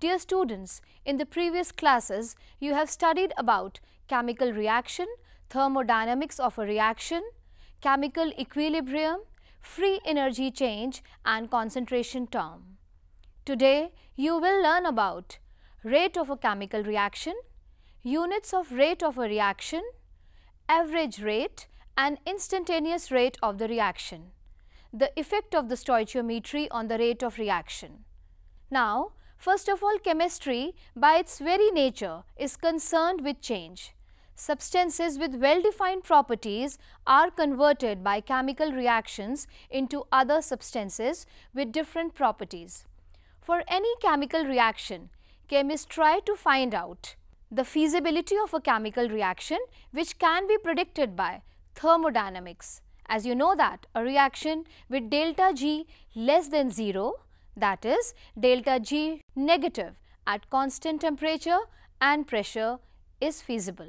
Dear students, in the previous classes, you have studied about chemical reaction, thermodynamics of a reaction, chemical equilibrium, free energy change and concentration term. Today, you will learn about rate of a chemical reaction, units of rate of a reaction, average rate and instantaneous rate of the reaction, the effect of the stoichiometry on the rate of reaction. Now, First of all, chemistry, by its very nature, is concerned with change. Substances with well-defined properties are converted by chemical reactions into other substances with different properties. For any chemical reaction, chemists try to find out the feasibility of a chemical reaction which can be predicted by thermodynamics. As you know that a reaction with delta G less than 0 that is delta G negative at constant temperature and pressure is feasible.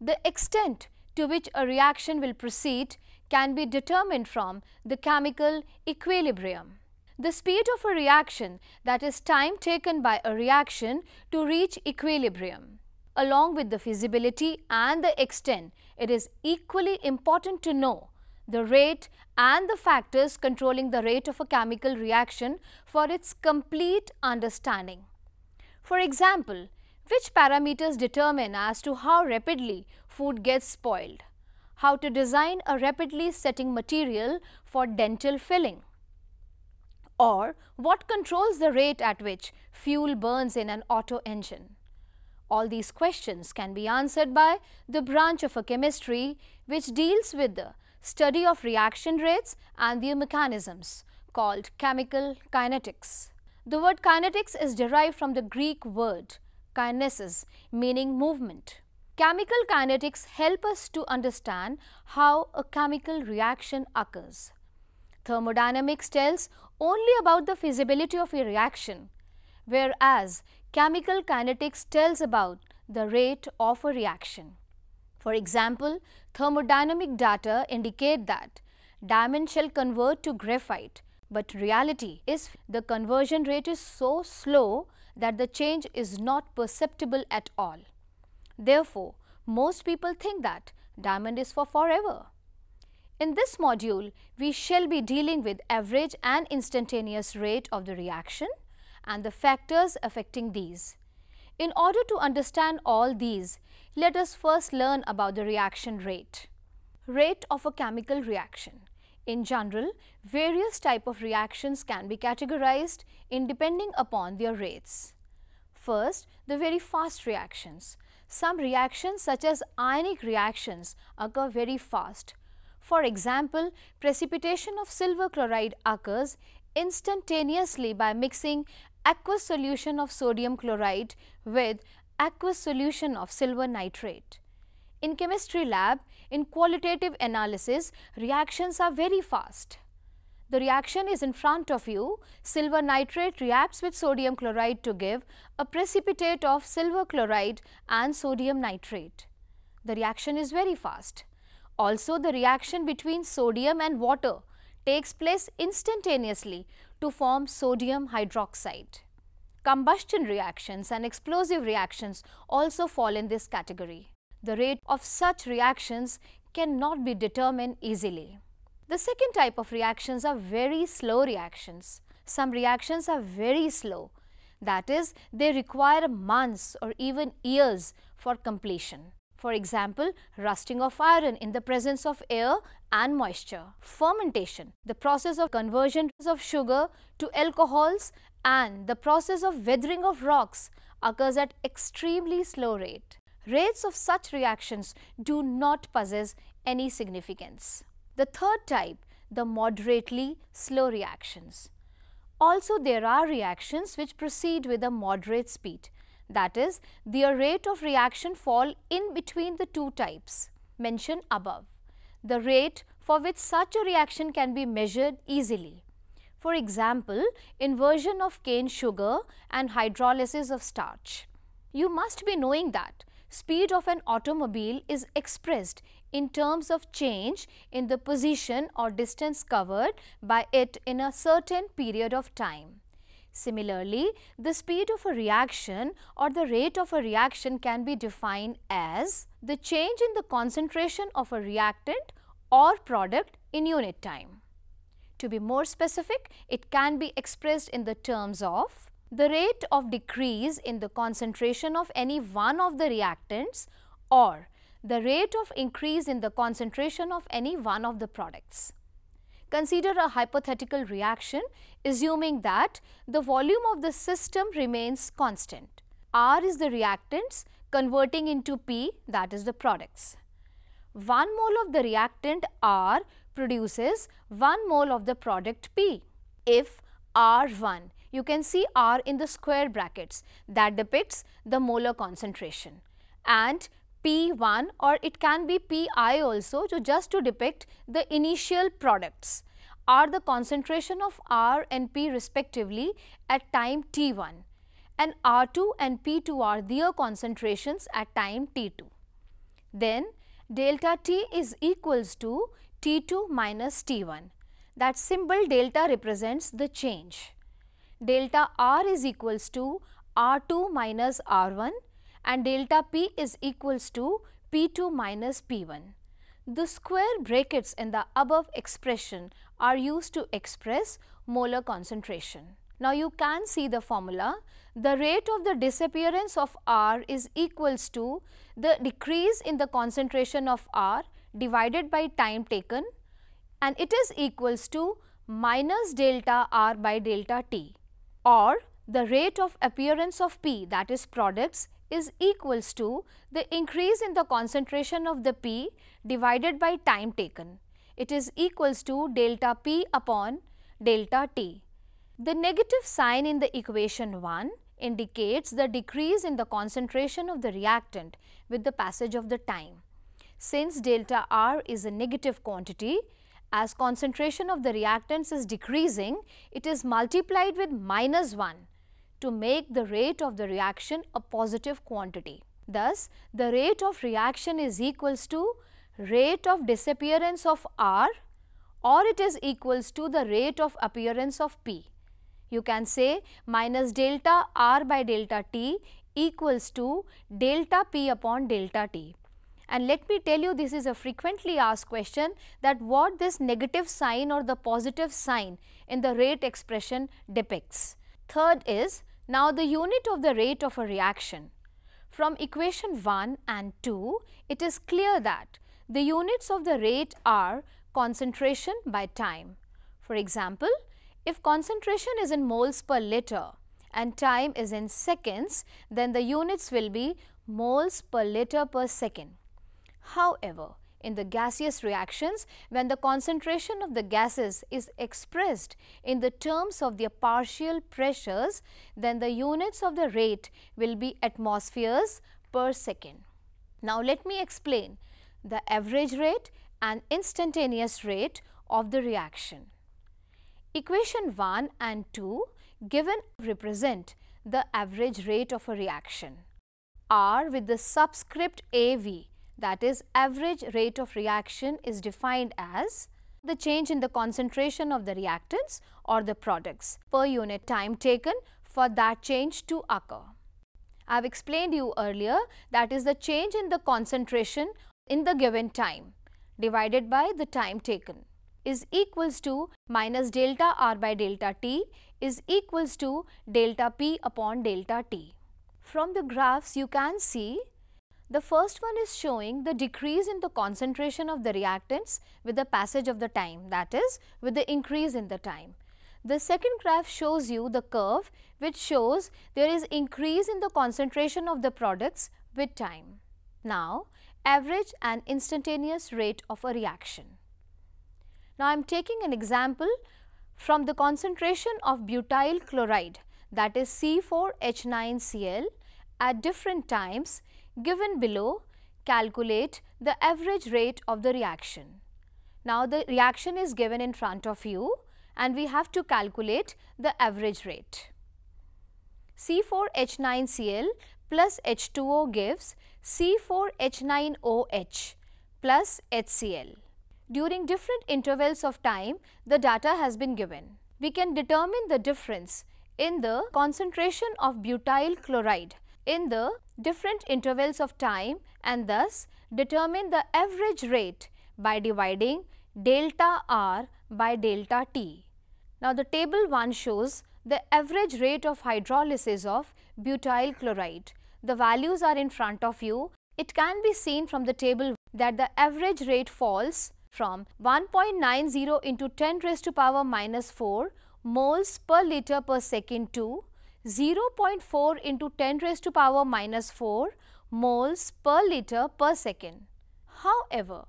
The extent to which a reaction will proceed can be determined from the chemical equilibrium. The speed of a reaction that is time taken by a reaction to reach equilibrium. Along with the feasibility and the extent, it is equally important to know the rate and the factors controlling the rate of a chemical reaction for its complete understanding. For example, which parameters determine as to how rapidly food gets spoiled, how to design a rapidly setting material for dental filling, or what controls the rate at which fuel burns in an auto engine. All these questions can be answered by the branch of a chemistry which deals with the study of reaction rates and their mechanisms called chemical kinetics. The word kinetics is derived from the Greek word kinesis meaning movement. Chemical kinetics help us to understand how a chemical reaction occurs. Thermodynamics tells only about the feasibility of a reaction, whereas chemical kinetics tells about the rate of a reaction. For example, thermodynamic data indicate that diamond shall convert to graphite, but reality is the conversion rate is so slow that the change is not perceptible at all. Therefore, most people think that diamond is for forever. In this module, we shall be dealing with average and instantaneous rate of the reaction and the factors affecting these. In order to understand all these, let us first learn about the reaction rate. Rate of a chemical reaction. In general, various type of reactions can be categorized in depending upon their rates. First, the very fast reactions. Some reactions such as ionic reactions occur very fast. For example, precipitation of silver chloride occurs instantaneously by mixing aqueous solution of sodium chloride with aqueous solution of silver nitrate. In chemistry lab, in qualitative analysis, reactions are very fast. The reaction is in front of you. Silver nitrate reacts with sodium chloride to give a precipitate of silver chloride and sodium nitrate. The reaction is very fast. Also, the reaction between sodium and water takes place instantaneously to form sodium hydroxide. Combustion reactions and explosive reactions also fall in this category. The rate of such reactions cannot be determined easily. The second type of reactions are very slow reactions. Some reactions are very slow. That is, they require months or even years for completion. For example, rusting of iron in the presence of air and moisture. Fermentation, the process of conversion of sugar to alcohols and the process of weathering of rocks occurs at extremely slow rate. Rates of such reactions do not possess any significance. The third type, the moderately slow reactions. Also, there are reactions which proceed with a moderate speed. That is, their rate of reaction fall in between the two types mentioned above. The rate for which such a reaction can be measured easily. For example, inversion of cane sugar and hydrolysis of starch. You must be knowing that speed of an automobile is expressed in terms of change in the position or distance covered by it in a certain period of time. Similarly, the speed of a reaction or the rate of a reaction can be defined as the change in the concentration of a reactant or product in unit time. To be more specific, it can be expressed in the terms of the rate of decrease in the concentration of any one of the reactants or the rate of increase in the concentration of any one of the products. Consider a hypothetical reaction assuming that the volume of the system remains constant. R is the reactants converting into P that is the products. 1 mole of the reactant R produces 1 mole of the product P. If R1, you can see R in the square brackets that depicts the molar concentration and P1 or it can be Pi also to just to depict the initial products are the concentration of R and P respectively at time t1 and R2 and P2 are their concentrations at time t2. Then delta t is equals to t2 minus t1. That symbol delta represents the change. Delta R is equals to R2 minus R1 and delta P is equals to P2 minus P1. The square brackets in the above expression are used to express molar concentration. Now you can see the formula. The rate of the disappearance of R is equals to the decrease in the concentration of R divided by time taken and it is equals to minus delta R by delta T or the rate of appearance of P that is products is equals to the increase in the concentration of the P divided by time taken. It is equals to delta P upon delta T. The negative sign in the equation 1 indicates the decrease in the concentration of the reactant with the passage of the time. Since delta R is a negative quantity, as concentration of the reactants is decreasing, it is multiplied with minus 1 to make the rate of the reaction a positive quantity. Thus, the rate of reaction is equals to rate of disappearance of R or it is equals to the rate of appearance of P. You can say minus delta R by delta T equals to delta P upon delta T. And let me tell you this is a frequently asked question that what this negative sign or the positive sign in the rate expression depicts. Third is now the unit of the rate of a reaction. From equation 1 and 2, it is clear that the units of the rate are concentration by time. For example, if concentration is in moles per liter and time is in seconds, then the units will be moles per liter per second. However, in the gaseous reactions, when the concentration of the gases is expressed in the terms of their partial pressures, then the units of the rate will be atmospheres per second. Now, let me explain the average rate and instantaneous rate of the reaction. Equation 1 and 2 given represent the average rate of a reaction. R with the subscript AV that is average rate of reaction is defined as the change in the concentration of the reactants or the products per unit time taken for that change to occur. I have explained you earlier that is the change in the concentration in the given time divided by the time taken is equals to minus delta r by delta t is equals to delta p upon delta t. From the graphs you can see the first one is showing the decrease in the concentration of the reactants with the passage of the time that is with the increase in the time. The second graph shows you the curve which shows there is increase in the concentration of the products with time. Now, average and instantaneous rate of a reaction. Now, I am taking an example from the concentration of butyl chloride that is C4H9Cl at different times given below calculate the average rate of the reaction. Now, the reaction is given in front of you and we have to calculate the average rate. C4H9Cl plus H2O gives C4H9OH plus HCl. During different intervals of time, the data has been given. We can determine the difference in the concentration of butyl chloride in the different intervals of time and thus determine the average rate by dividing delta R by delta T. Now, the table 1 shows the average rate of hydrolysis of butyl chloride the values are in front of you, it can be seen from the table that the average rate falls from 1.90 into 10 raised to power minus 4 moles per liter per second to 0.4 into 10 raised to power minus 4 moles per liter per second. However,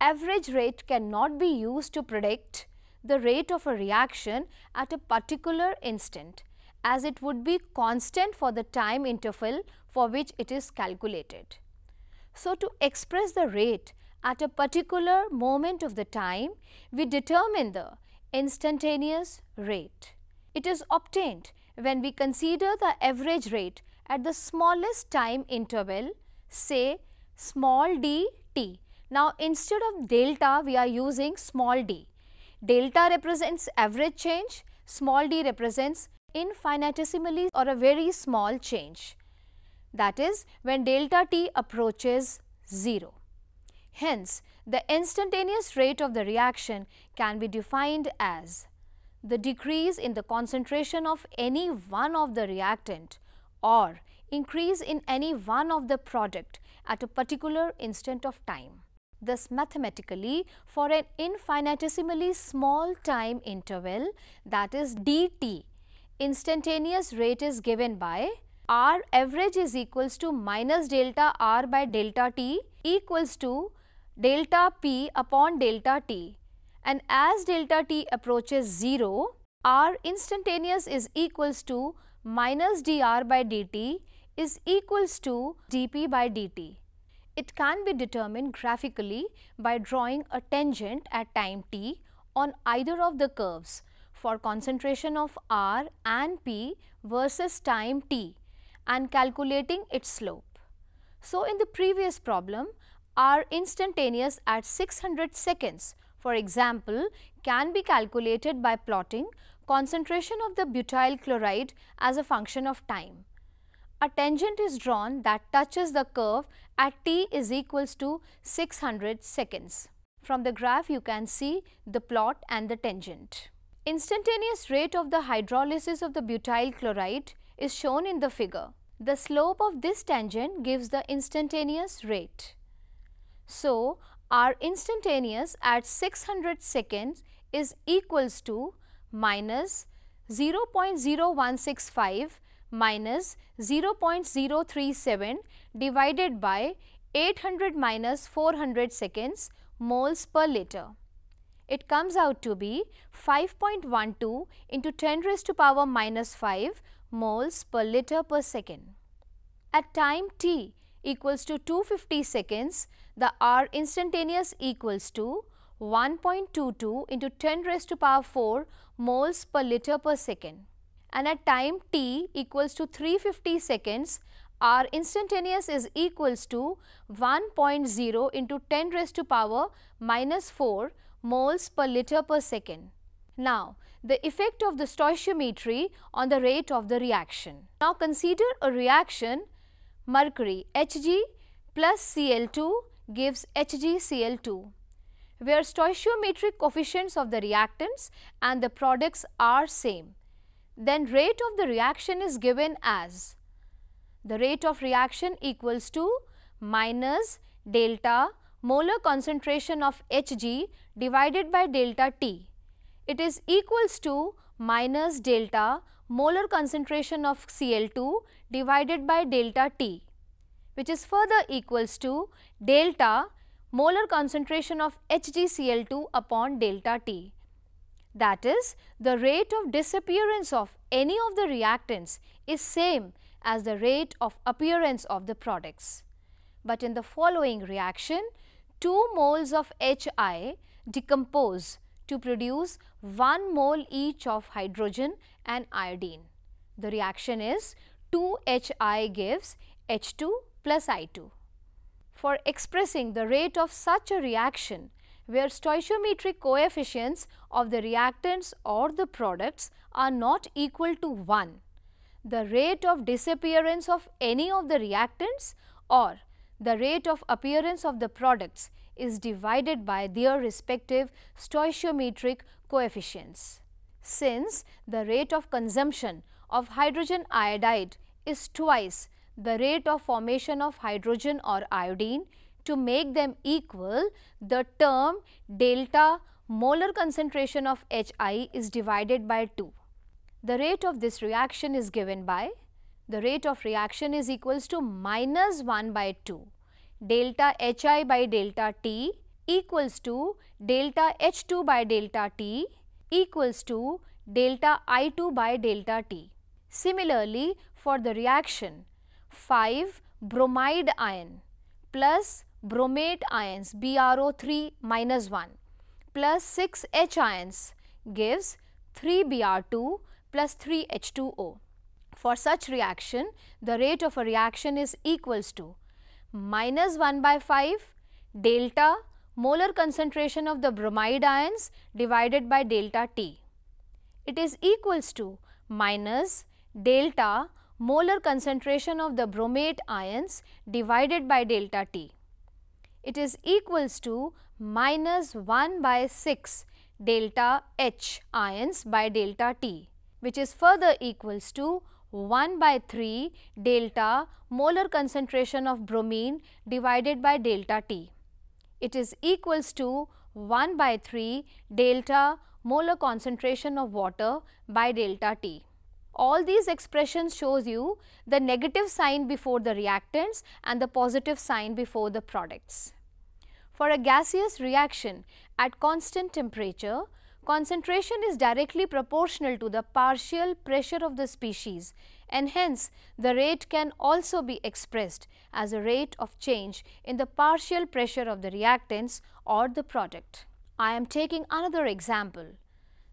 average rate cannot be used to predict the rate of a reaction at a particular instant as it would be constant for the time interval for which it is calculated. So, to express the rate at a particular moment of the time, we determine the instantaneous rate. It is obtained when we consider the average rate at the smallest time interval, say small d t. Now, instead of delta, we are using small d. Delta represents average change, small d represents infinitesimally or a very small change that is when delta T approaches 0. Hence, the instantaneous rate of the reaction can be defined as the decrease in the concentration of any one of the reactant or increase in any one of the product at a particular instant of time. Thus, mathematically, for an infinitesimally small time interval that is dt, instantaneous rate is given by R average is equals to minus delta R by delta T equals to delta P upon delta T. And as delta T approaches 0, R instantaneous is equals to minus dr by dt is equals to dp by dt. It can be determined graphically by drawing a tangent at time t on either of the curves for concentration of r and p versus time t and calculating its slope. So, in the previous problem, our instantaneous at 600 seconds, for example, can be calculated by plotting concentration of the butyl chloride as a function of time. A tangent is drawn that touches the curve at t is equals to 600 seconds. From the graph you can see the plot and the tangent. Instantaneous rate of the hydrolysis of the butyl chloride is shown in the figure. The slope of this tangent gives the instantaneous rate. So, our instantaneous at 600 seconds is equals to minus 0 0.0165 minus 0 0.037 divided by 800 minus 400 seconds moles per liter. It comes out to be 5.12 into 10 raised to power minus 5 moles per liter per second. At time t equals to 250 seconds, the R instantaneous equals to 1.22 into 10 raised to power 4 moles per liter per second. And at time t equals to 350 seconds, R instantaneous is equals to 1.0 into 10 raised to power minus 4 moles per liter per second. Now, the effect of the stoichiometry on the rate of the reaction. Now, consider a reaction mercury Hg plus Cl2 gives HgCl2 where stoichiometric coefficients of the reactants and the products are same. Then rate of the reaction is given as the rate of reaction equals to minus delta molar concentration of Hg divided by delta T it is equals to minus delta molar concentration of Cl2 divided by delta T which is further equals to delta molar concentration of HgCl2 upon delta T. That is, the rate of disappearance of any of the reactants is same as the rate of appearance of the products. But in the following reaction, 2 moles of HI decompose to produce 1 mole each of hydrogen and iodine. The reaction is 2HI gives H2 plus I2. For expressing the rate of such a reaction, where stoichiometric coefficients of the reactants or the products are not equal to 1, the rate of disappearance of any of the reactants or the rate of appearance of the products is divided by their respective stoichiometric coefficients. Since the rate of consumption of hydrogen iodide is twice the rate of formation of hydrogen or iodine, to make them equal, the term delta molar concentration of HI is divided by 2. The rate of this reaction is given by the rate of reaction is equals to minus 1 by 2 delta hi by delta t equals to delta h2 by delta t equals to delta i2 by delta t. Similarly, for the reaction 5 bromide ion plus bromate ions BrO3 minus 1 plus 6 H ions gives 3 Br2 plus 3 H2O. For such reaction, the rate of a reaction is equals to minus 1 by 5 delta molar concentration of the bromide ions divided by delta T. It is equals to minus delta molar concentration of the bromate ions divided by delta T. It is equals to minus 1 by 6 delta H ions by delta T which is further equals to 1 by 3 delta molar concentration of bromine divided by delta T. It is equals to 1 by 3 delta molar concentration of water by delta T. All these expressions shows you the negative sign before the reactants and the positive sign before the products. For a gaseous reaction at constant temperature, Concentration is directly proportional to the partial pressure of the species and hence the rate can also be expressed as a rate of change in the partial pressure of the reactants or the product. I am taking another example,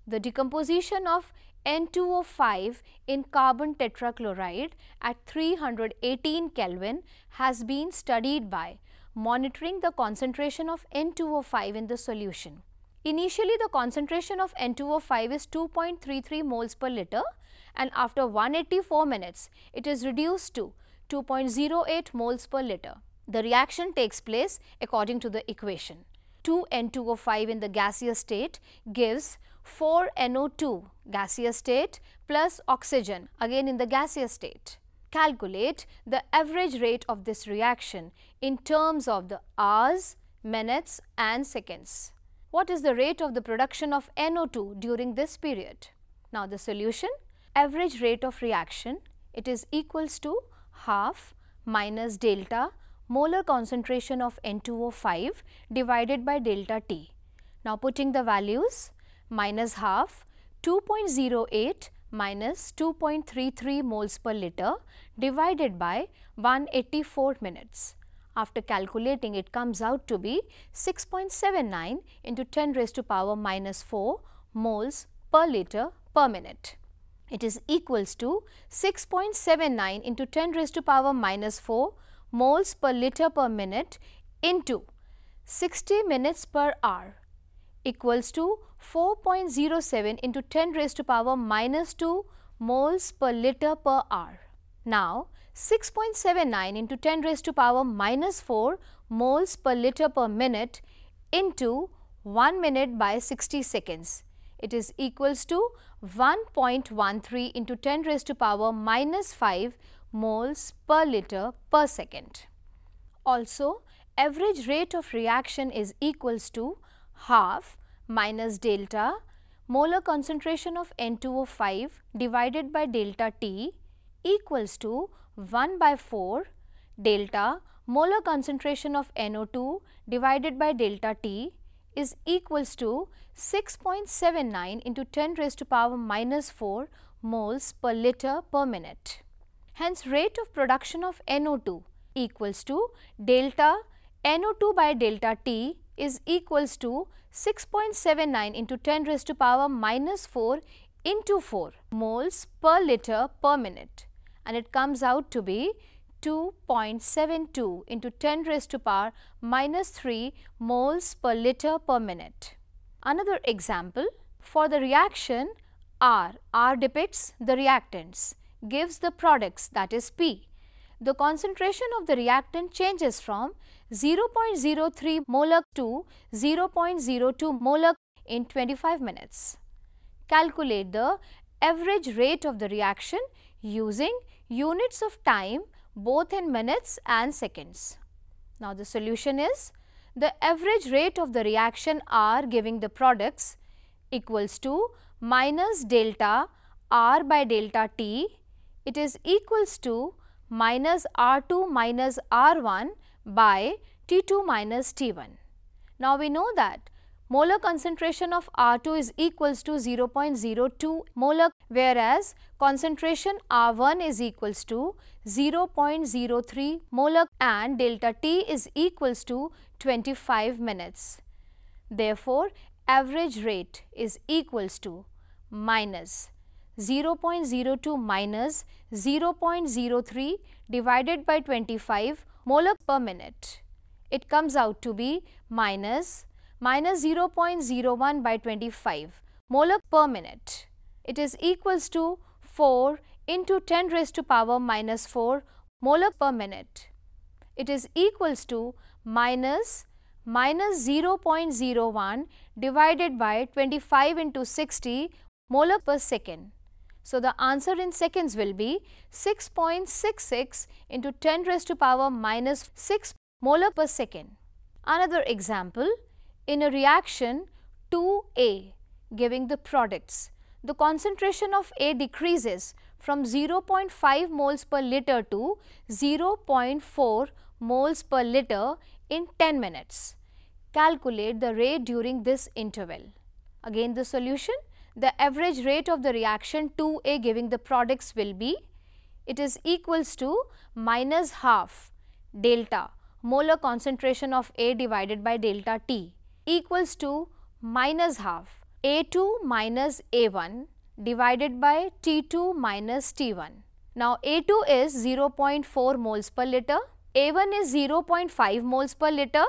the decomposition of N2O5 in carbon tetrachloride at 318 Kelvin has been studied by monitoring the concentration of N2O5 in the solution. Initially, the concentration of N2O5 is 2.33 moles per liter and after 184 minutes, it is reduced to 2.08 moles per liter. The reaction takes place according to the equation. 2N2O5 in the gaseous state gives 4NO2 gaseous state plus oxygen again in the gaseous state. Calculate the average rate of this reaction in terms of the hours, minutes and seconds what is the rate of the production of NO2 during this period? Now the solution, average rate of reaction, it is equals to half minus delta molar concentration of N2O5 divided by delta T. Now putting the values minus half 2.08 minus 2.33 moles per liter divided by 184 minutes. After calculating, it comes out to be 6.79 into 10 raised to power minus 4 moles per liter per minute. It is equals to 6.79 into 10 raised to power minus 4 moles per liter per minute into 60 minutes per hour equals to 4.07 into 10 raised to power minus 2 moles per liter per hour. Now, 6.79 into 10 raised to power minus 4 moles per liter per minute into 1 minute by 60 seconds. It is equals to 1.13 into 10 raised to power minus 5 moles per liter per second. Also, average rate of reaction is equals to half minus delta molar concentration of N2O5 divided by delta T equals to 1 by 4 delta molar concentration of NO2 divided by delta T is equals to 6.79 into 10 raised to power minus 4 moles per liter per minute. Hence, rate of production of NO2 equals to delta NO2 by delta T is equals to 6.79 into 10 raised to power minus 4 into 4 moles per liter per minute and it comes out to be 2.72 into 10 raised to power minus 3 moles per liter per minute. Another example for the reaction R, R depicts the reactants, gives the products that is P. The concentration of the reactant changes from 0.03 molar to 0.02 molar in 25 minutes. Calculate the average rate of the reaction using units of time both in minutes and seconds. Now, the solution is the average rate of the reaction R giving the products equals to minus delta R by delta T. It is equals to minus R2 minus R1 by T2 minus T1. Now, we know that molar concentration of R2 is equals to 0.02 molar whereas concentration R1 is equals to 0.03 molar and delta T is equals to 25 minutes. Therefore, average rate is equals to minus 0.02 minus 0.03 divided by 25 molar per minute. It comes out to be minus minus 0.01 by 25 molar per minute. It is equals to 4 into 10 raised to power minus 4 molar per minute. It is equals to minus minus 0.01 divided by 25 into 60 molar per second. So, the answer in seconds will be 6.66 into 10 raised to power minus 6 molar per second. Another example, in a reaction 2A giving the products. The concentration of A decreases from 0.5 moles per liter to 0.4 moles per liter in 10 minutes. Calculate the rate during this interval. Again the solution, the average rate of the reaction 2A giving the products will be, it is equals to minus half delta molar concentration of A divided by delta T equals to minus half a2 minus a1 divided by T2 minus T1. Now, A2 is 0.4 moles per liter, A1 is 0.5 moles per liter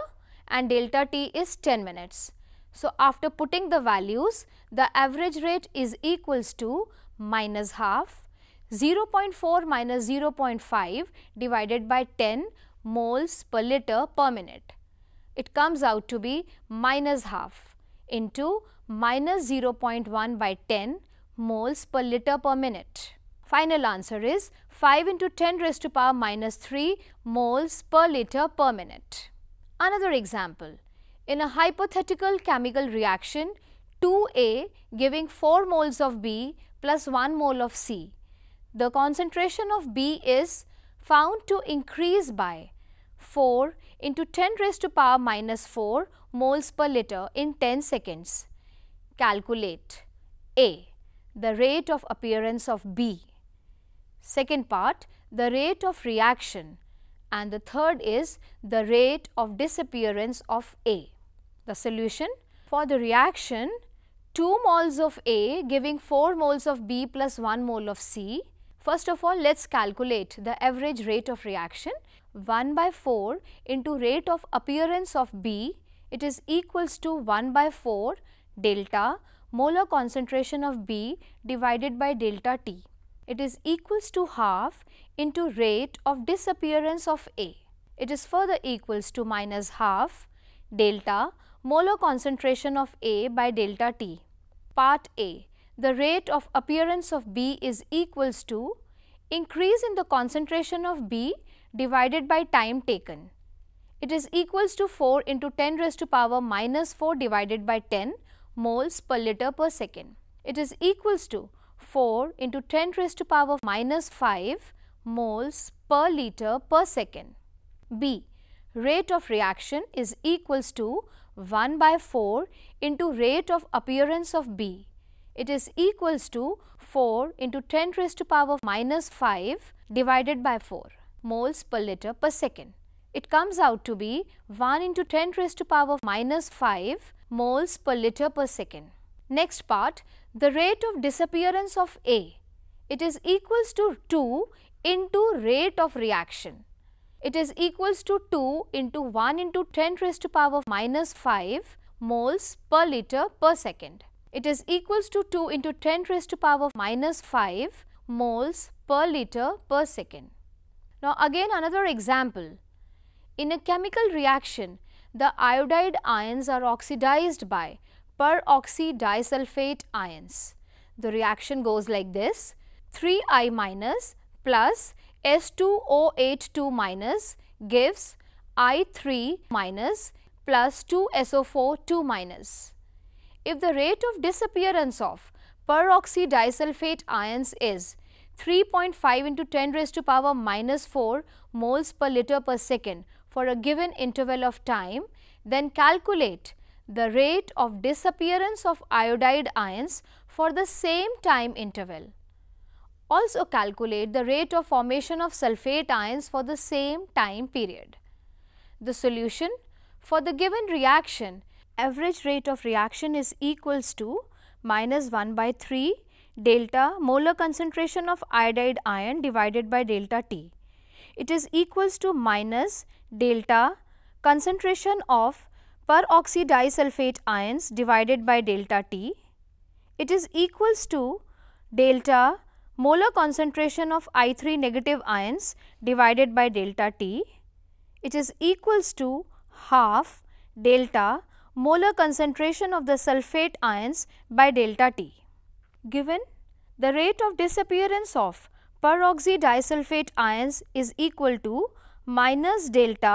and delta T is 10 minutes. So, after putting the values, the average rate is equals to minus half 0.4 minus 0.5 divided by 10 moles per liter per minute it comes out to be minus half into minus 0.1 by 10 moles per liter per minute. Final answer is 5 into 10 raised to power minus 3 moles per liter per minute. Another example, in a hypothetical chemical reaction, 2A giving 4 moles of B plus 1 mole of C. The concentration of B is found to increase by 4 into 10 raised to power minus 4 moles per liter in 10 seconds. Calculate A. The rate of appearance of B. Second part, the rate of reaction and the third is the rate of disappearance of A. The solution for the reaction 2 moles of A giving 4 moles of B plus 1 mole of C. First of all, let us calculate the average rate of reaction 1 by 4 into rate of appearance of B, it is equals to 1 by 4 delta molar concentration of B divided by delta T. It is equals to half into rate of disappearance of A. It is further equals to minus half delta molar concentration of A by delta T. Part A, the rate of appearance of B is equals to increase in the concentration of B divided by time taken. It is equals to 4 into 10 raised to power minus 4 divided by 10 moles per liter per second. It is equals to 4 into 10 raised to power minus 5 moles per liter per second. B. Rate of reaction is equals to 1 by 4 into rate of appearance of B it is equals to 4 into 10 raised to power minus 5 divided by 4 moles per liter per second. It comes out to be 1 into 10 raised to power minus 5 moles per liter per second. Next part, the rate of disappearance of A. It is equals to 2 into rate of reaction. It is equals to 2 into 1 into 10 raised to power minus 5 moles per liter per second. It is equals to 2 into 10 raised to power minus 5 moles per liter per second. Now again another example. In a chemical reaction, the iodide ions are oxidized by peroxy ions. The reaction goes like this 3i minus plus S2OH2 minus gives I3 minus plus 2SO4 82 minus if the rate of disappearance of peroxydisulfate ions is 3.5 into 10 raised to power minus 4 moles per liter per second for a given interval of time, then calculate the rate of disappearance of iodide ions for the same time interval. Also calculate the rate of formation of sulfate ions for the same time period. The solution for the given reaction average rate of reaction is equals to minus 1 by 3 delta molar concentration of iodide ion divided by delta T. It is equals to minus delta concentration of peroxy ions divided by delta T. It is equals to delta molar concentration of I3 negative ions divided by delta T. It is equals to half delta molar concentration of the sulfate ions by delta T. Given the rate of disappearance of peroxydisulfate ions is equal to minus delta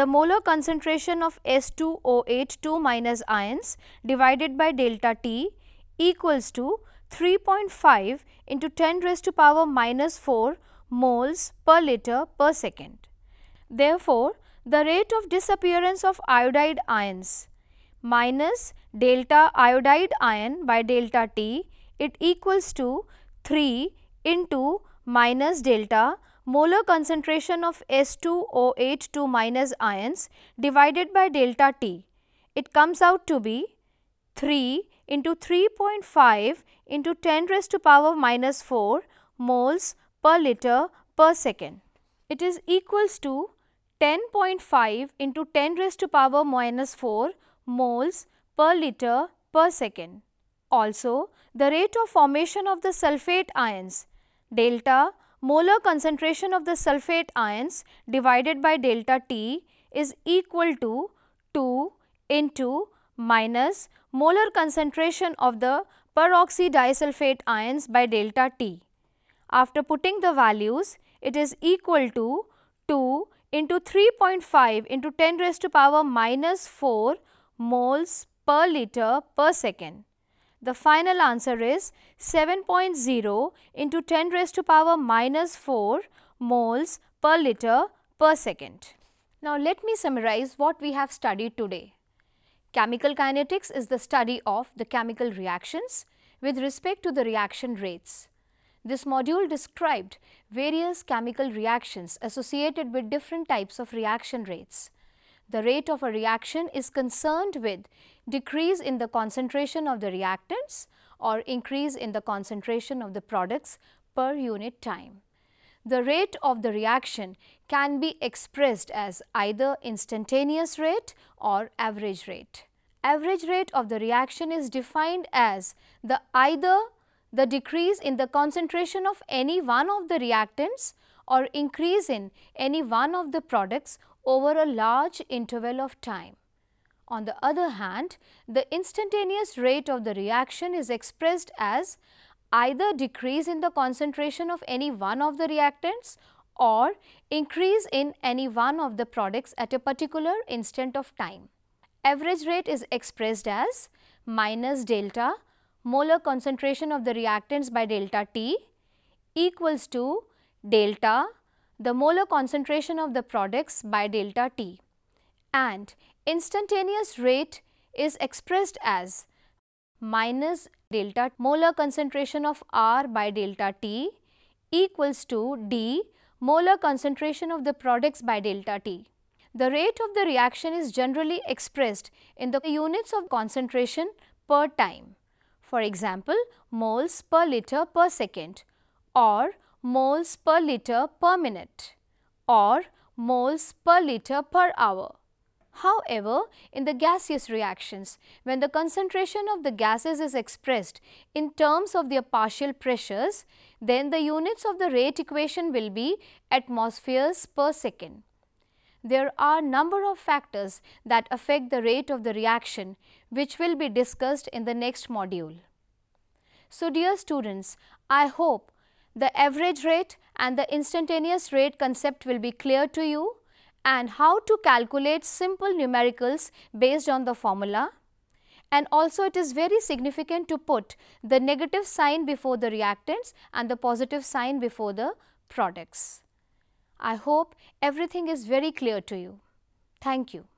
the molar concentration of S2OH2 minus ions divided by delta T equals to 3.5 into 10 raised to power minus 4 moles per liter per second. Therefore, the rate of disappearance of iodide ions minus delta iodide ion by delta T, it equals to 3 into minus delta molar concentration of S2OH2 minus ions divided by delta T. It comes out to be 3 into 3.5 into 10 raised to power minus 4 moles per liter per second. It is equals to 10.5 into 10 raised to power minus 4 moles per liter per second. Also, the rate of formation of the sulfate ions delta molar concentration of the sulfate ions divided by delta T is equal to 2 into minus molar concentration of the peroxydisulfate ions by delta T. After putting the values, it is equal to 2 into 3.5 into 10 raised to power minus 4 moles per liter per second. The final answer is 7.0 into 10 raised to power minus 4 moles per liter per second. Now, let me summarize what we have studied today. Chemical kinetics is the study of the chemical reactions with respect to the reaction rates. This module described various chemical reactions associated with different types of reaction rates. The rate of a reaction is concerned with decrease in the concentration of the reactants or increase in the concentration of the products per unit time. The rate of the reaction can be expressed as either instantaneous rate or average rate. Average rate of the reaction is defined as the either the decrease in the concentration of any one of the reactants or increase in any one of the products over a large interval of time. On the other hand, the instantaneous rate of the reaction is expressed as either decrease in the concentration of any one of the reactants or increase in any one of the products at a particular instant of time. Average rate is expressed as minus delta molar concentration of the reactants by delta T equals to delta the molar concentration of the products by delta T and instantaneous rate is expressed as minus delta molar concentration of R by delta T equals to D molar concentration of the products by delta T. The rate of the reaction is generally expressed in the units of concentration per time. For example, moles per liter per second or moles per liter per minute or moles per liter per hour. However, in the gaseous reactions, when the concentration of the gases is expressed in terms of their partial pressures, then the units of the rate equation will be atmospheres per second. There are number of factors that affect the rate of the reaction which will be discussed in the next module. So dear students, I hope the average rate and the instantaneous rate concept will be clear to you and how to calculate simple numericals based on the formula. And also it is very significant to put the negative sign before the reactants and the positive sign before the products. I hope everything is very clear to you. Thank you.